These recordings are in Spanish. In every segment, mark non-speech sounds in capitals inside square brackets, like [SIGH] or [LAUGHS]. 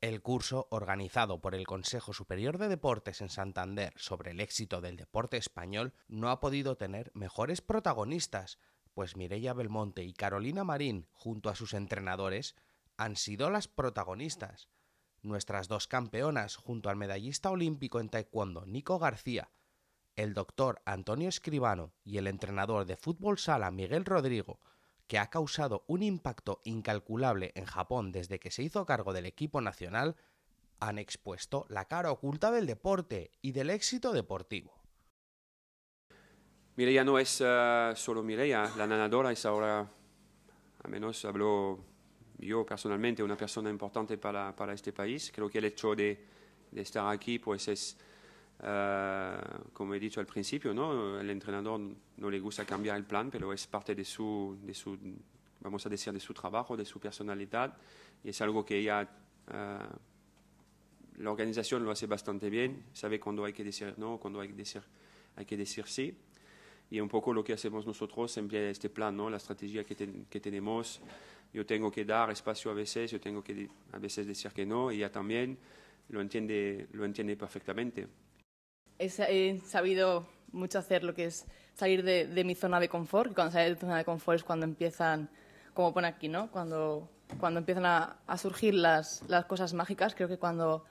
El curso organizado por el Consejo Superior de Deportes en Santander sobre el éxito del deporte español no ha podido tener mejores protagonistas, pues Mireia Belmonte y Carolina Marín, junto a sus entrenadores, han sido las protagonistas. Nuestras dos campeonas, junto al medallista olímpico en taekwondo Nico García, el doctor Antonio Escribano y el entrenador de fútbol sala Miguel Rodrigo, que ha causado un impacto incalculable en Japón desde que se hizo cargo del equipo nacional, han expuesto la cara oculta del deporte y del éxito deportivo. Mireya no es eh, solo Mireya, la nadadora es ahora, a menos hablo yo personalmente, una persona importante para, para este país. Creo que el hecho de, de estar aquí pues es eh, como he dicho al principio, ¿no? el entrenador no le gusta cambiar el plan, pero es parte de su, de su, vamos a decir, de su trabajo, de su personalidad, y es algo que ya eh, la organización lo hace bastante bien, sabe cuándo hay que decir no, cuando hay que decir, hay que decir sí. Y un poco lo que hacemos nosotros siempre este plan, ¿no? la estrategia que, tenemos. Yo tengo que dar espacio a veces, yo tengo que a veces decir que no, y ella también lo entiende, lo entiende perfectamente he sabido mucho hacer lo que es salir de, mi zona de confort. cuando sales de tu zona de confort es cuando empiezan, como pone aquí, ¿no? Cuando, cuando empiezan a, surgir las, cosas mágicas. Creo que cuando,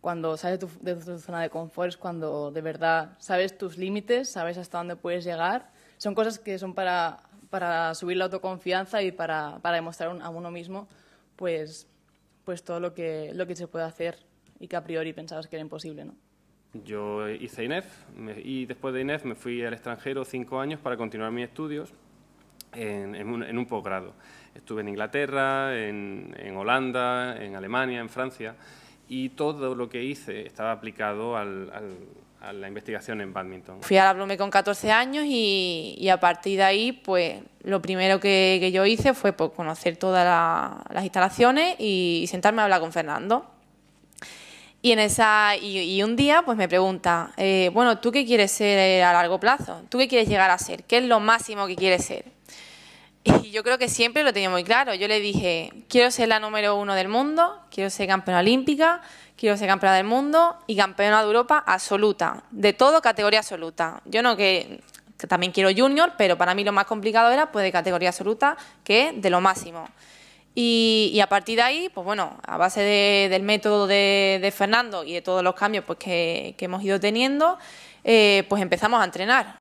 cuando sales de tu, zona de confort es cuando de verdad sabes tus límites, sabes hasta dónde puedes llegar. Son cosas que son para, para subir la autoconfianza y para, demostrar a uno mismo, pues, pues todo lo que, lo que se puede hacer y que a priori pensabas que era imposible, ¿no? Yo hice INEF y después de INEF me fui al extranjero cinco años para continuar mis estudios en, un, posgrado. Estuve en Inglaterra, en, Holanda, en Alemania, en Francia y todo lo que hice estaba aplicado a la investigación en badminton. Fui a la Blume con 14 años y, a partir de ahí, pues lo primero que, yo hice fue pues, conocer todas las instalaciones y sentarme a hablar con Fernando. Y, en esa, un día pues me pregunta, eh, bueno, ¿tú qué quieres ser eh, a largo plazo? ¿Tú qué quieres llegar a ser? ¿Qué es lo máximo que quieres ser? [LAUGHS] Y yo creo que siempre lo tenía muy claro. Yo le dije, quiero ser la número uno del mundo, quiero ser campeona olímpica, quiero ser campeona del mundo y campeona de Europa absoluta, de todo categoría absoluta. Yo no que, también quiero junior, pero para mí lo más complicado era pues de categoría absoluta, que de lo máximo. Y, a partir de ahí, pues bueno, a base del método de, Fernando y de todos los cambios pues, que, hemos ido teniendo, eh, pues empezamos a entrenar.